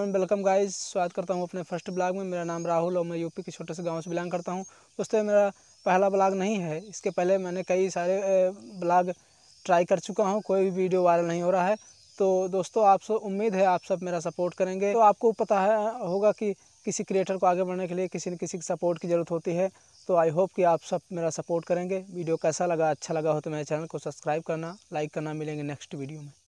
welcome welcome guys स्वागत करता हूँ अपने फर्स्ट ब्लॉग में मेरा नाम राहुल और मैं यूपी के छोटे से गांव से बिलोंग करता हूँ दोस्तों मेरा पहला ब्लॉग नहीं है इसके पहले मैंने कई सारे ब्लॉग ट्राई कर चुका हूँ कोई भी वीडियो वायरल नहीं हो रहा है तो दोस्तों आपसे उम्मीद है आप सब मेरा सपोर्ट करेंगे तो आपको पता है होगा कि किसी क्रिएटर को आगे बढ़ने के लिए किसी न किसी की सपोर्ट की ज़रूरत होती है तो आई होप कि आप सब मेरा सपोर्ट करेंगे वीडियो कैसा लगा अच्छा लगा हो तो मेरे चैनल को सब्सक्राइब करना लाइक करना मिलेंगे नेक्स्ट वीडियो में